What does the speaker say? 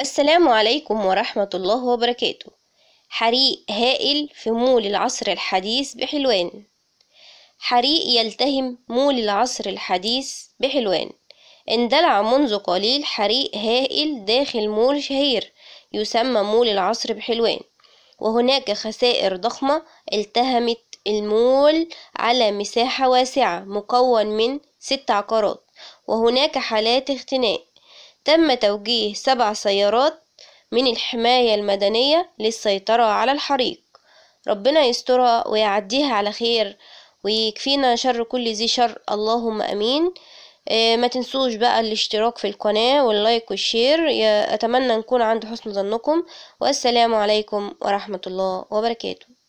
السلام عليكم ورحمة الله وبركاته حريق هائل في مول العصر الحديث بحلوان حريق يلتهم مول العصر الحديث بحلوان اندلع منذ قليل حريق هائل داخل مول شهير يسمى مول العصر بحلوان وهناك خسائر ضخمة التهمت المول على مساحة واسعة مكون من ست عقارات وهناك حالات اختناق تم توجيه سبع سيارات من الحماية المدنية للسيطرة على الحريق ربنا يسترها ويعديها على خير ويكفينا شر كل ذي شر اللهم امين آه، ما تنسوش بقى الاشتراك في القناة واللايك والشير اتمنى نكون عند حسن ظنكم والسلام عليكم ورحمة الله وبركاته